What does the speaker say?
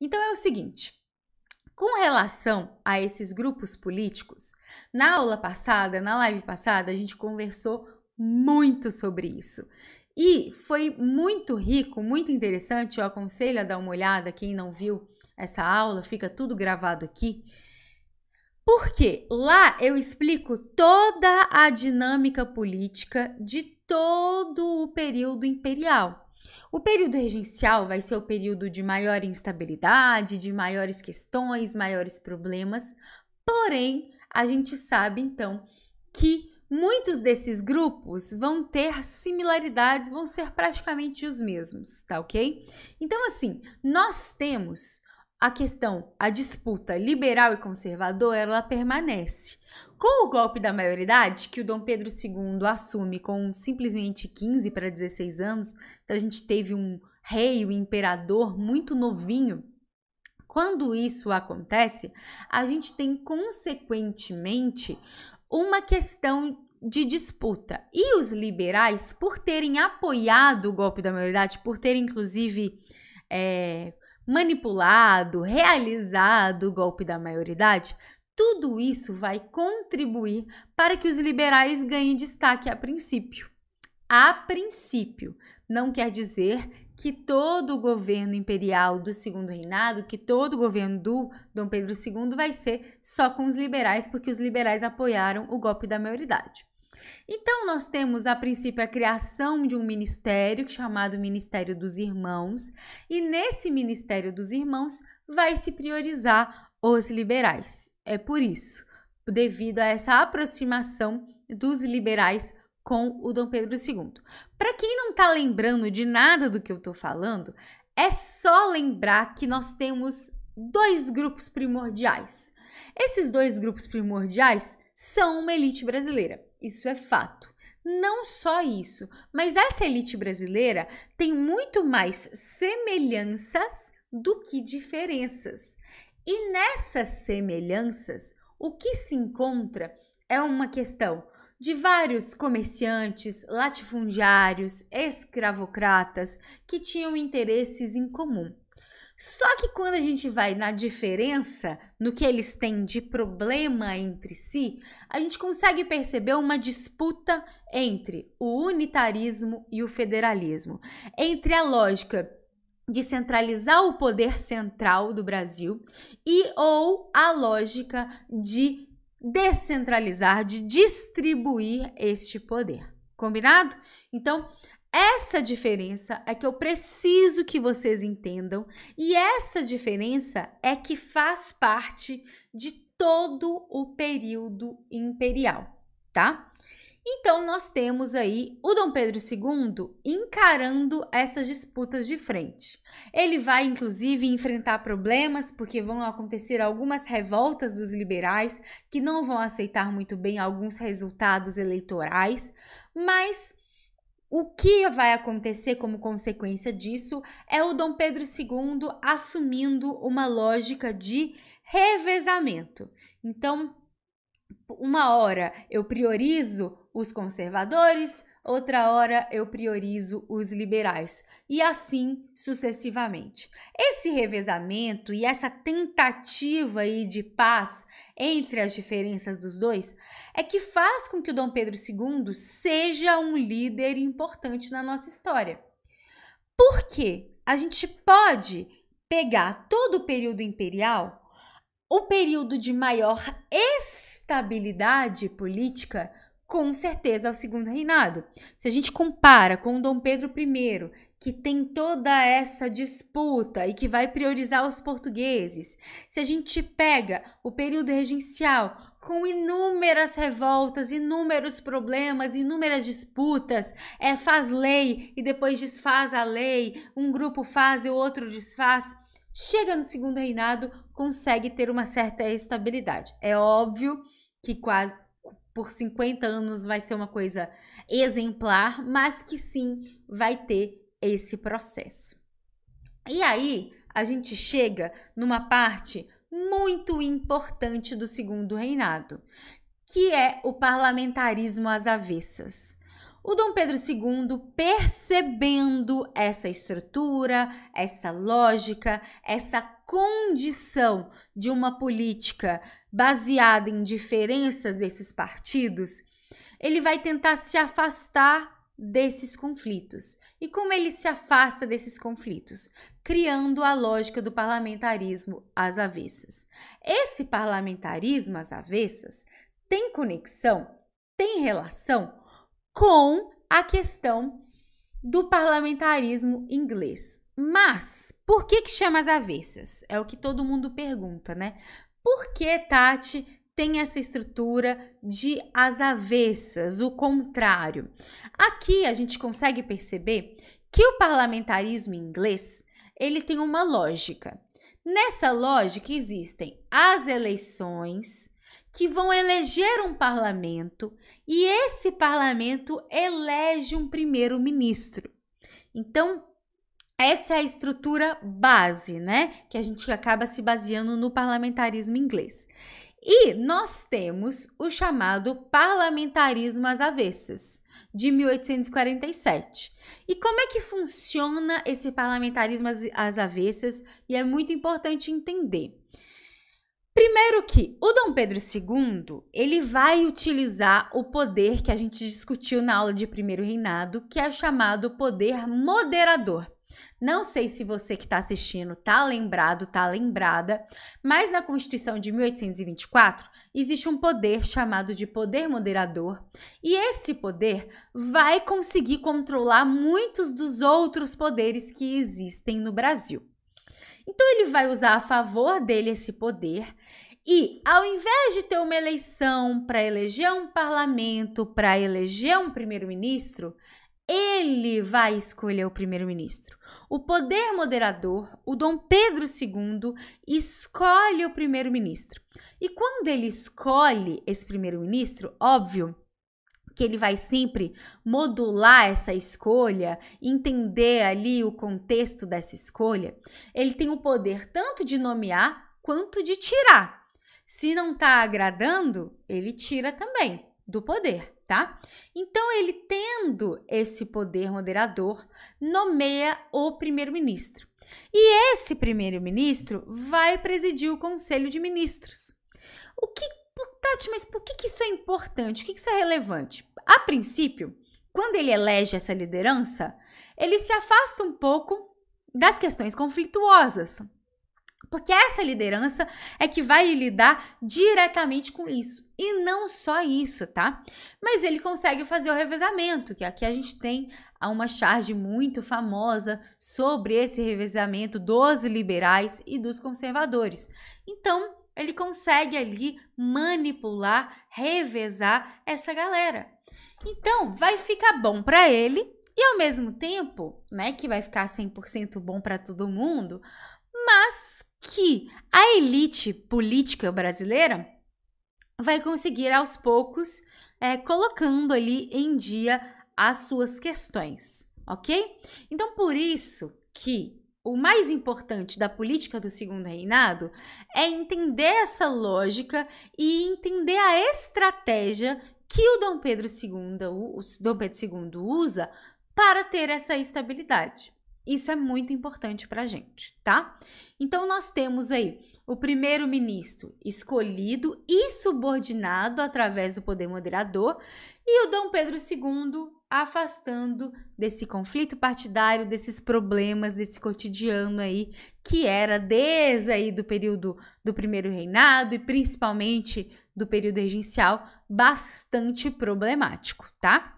Então é o seguinte: com relação a esses grupos políticos, na aula passada, na live passada, a gente conversou muito sobre isso. E foi muito rico, muito interessante. Eu aconselho a dar uma olhada. Quem não viu essa aula, fica tudo gravado aqui. Porque lá eu explico toda a dinâmica política de todo o período imperial. O período regencial vai ser o período de maior instabilidade, de maiores questões, maiores problemas. Porém, a gente sabe então que muitos desses grupos vão ter similaridades, vão ser praticamente os mesmos, tá ok? Então, assim, nós temos a questão, a disputa liberal e conservador, ela permanece. Com o golpe da maioridade, que o Dom Pedro II assume com simplesmente 15 para 16 anos, então a gente teve um rei, um imperador muito novinho. Quando isso acontece, a gente tem consequentemente uma questão de disputa. E os liberais, por terem apoiado o golpe da maioridade, por terem inclusive é, manipulado, realizado o golpe da maioridade, tudo isso vai contribuir para que os liberais ganhem destaque a princípio. A princípio, não quer dizer que todo o governo imperial do segundo reinado, que todo o governo do Dom Pedro II vai ser só com os liberais, porque os liberais apoiaram o golpe da maioridade. Então, nós temos a princípio a criação de um ministério chamado Ministério dos Irmãos, e nesse Ministério dos Irmãos vai se priorizar os liberais. É por isso, devido a essa aproximação dos liberais com o Dom Pedro II. Para quem não está lembrando de nada do que eu estou falando, é só lembrar que nós temos dois grupos primordiais. Esses dois grupos primordiais são uma elite brasileira, isso é fato. Não só isso, mas essa elite brasileira tem muito mais semelhanças do que diferenças. E nessas semelhanças, o que se encontra é uma questão de vários comerciantes, latifundiários, escravocratas que tinham interesses em comum. Só que quando a gente vai na diferença, no que eles têm de problema entre si, a gente consegue perceber uma disputa entre o unitarismo e o federalismo, entre a lógica de centralizar o poder central do Brasil e ou a lógica de descentralizar, de distribuir este poder. Combinado? Então, essa diferença é que eu preciso que vocês entendam, e essa diferença é que faz parte de todo o período imperial, tá? Então, nós temos aí o Dom Pedro II encarando essas disputas de frente. Ele vai, inclusive, enfrentar problemas, porque vão acontecer algumas revoltas dos liberais, que não vão aceitar muito bem alguns resultados eleitorais, mas. O que vai acontecer como consequência disso é o Dom Pedro II assumindo uma lógica de revezamento. Então, uma hora eu priorizo os conservadores, outra hora eu priorizo os liberais. E assim sucessivamente. Esse revezamento e essa tentativa aí de paz entre as diferenças dos dois é que faz com que o Dom Pedro II seja um líder importante na nossa história. Porque a gente pode pegar todo o período imperial, o período de maior estabilidade política, com certeza ao é segundo reinado. Se a gente compara com Dom Pedro I, que tem toda essa disputa e que vai priorizar os portugueses, se a gente pega o período regencial com inúmeras revoltas, inúmeros problemas, inúmeras disputas, é faz lei e depois desfaz a lei, um grupo faz e o outro desfaz chega no segundo reinado, consegue ter uma certa estabilidade. É óbvio que quase por 50 anos vai ser uma coisa exemplar, mas que sim vai ter esse processo. E aí a gente chega numa parte muito importante do segundo reinado, que é o parlamentarismo às avessas. O Dom Pedro II, percebendo essa estrutura, essa lógica, essa condição de uma política baseada em diferenças desses partidos, ele vai tentar se afastar desses conflitos. E como ele se afasta desses conflitos? Criando a lógica do parlamentarismo às avessas. Esse parlamentarismo às avessas tem conexão, tem relação com a questão do parlamentarismo inglês. Mas por que que chama as avessas? É o que todo mundo pergunta, né? Por que, Tati, tem essa estrutura de as avessas, o contrário? Aqui a gente consegue perceber que o parlamentarismo inglês, ele tem uma lógica. Nessa lógica existem as eleições, que vão eleger um parlamento e esse parlamento elege um primeiro-ministro. Então, essa é a estrutura base, né? Que a gente acaba se baseando no parlamentarismo inglês. E nós temos o chamado parlamentarismo às avessas, de 1847. E como é que funciona esse parlamentarismo às avessas? E é muito importante entender. Primeiro que o Dom Pedro II, ele vai utilizar o poder que a gente discutiu na aula de primeiro reinado, que é o chamado poder moderador. Não sei se você que está assistindo tá lembrado, tá lembrada, mas na Constituição de 1824 existe um poder chamado de poder moderador, e esse poder vai conseguir controlar muitos dos outros poderes que existem no Brasil. Então ele vai usar a favor dele esse poder e, ao invés de ter uma eleição para eleger um parlamento, para eleger um primeiro-ministro, ele vai escolher o primeiro-ministro. O poder moderador, o Dom Pedro II, escolhe o primeiro-ministro. E quando ele escolhe esse primeiro-ministro, óbvio, que ele vai sempre modular essa escolha, entender ali o contexto dessa escolha, ele tem o poder tanto de nomear quanto de tirar. Se não está agradando, ele tira também do poder, tá? Então, ele tendo esse poder moderador, nomeia o primeiro-ministro. E esse primeiro-ministro vai presidir o Conselho de Ministros. O que Tati, mas por que, que isso é importante? O que, que isso é relevante? A princípio, quando ele elege essa liderança, ele se afasta um pouco das questões conflituosas. Porque essa liderança é que vai lidar diretamente com isso. E não só isso, tá? Mas ele consegue fazer o revezamento, que aqui a gente tem uma charge muito famosa sobre esse revezamento dos liberais e dos conservadores. Então, ele consegue ali manipular, revezar essa galera. Então, vai ficar bom para ele e ao mesmo tempo, né, que vai ficar 100% bom para todo mundo, mas que a elite política brasileira vai conseguir aos poucos é, colocando ali em dia as suas questões, ok? Então, por isso que o mais importante da política do segundo reinado é entender essa lógica e entender a estratégia que o Dom Pedro II, o Dom Pedro II usa para ter essa estabilidade. Isso é muito importante para a gente, tá? Então, nós temos aí o primeiro-ministro escolhido e subordinado através do poder moderador, e o Dom Pedro II afastando desse conflito partidário, desses problemas, desse cotidiano aí, que era desde aí do período do primeiro reinado e principalmente do período regencial, bastante problemático, tá?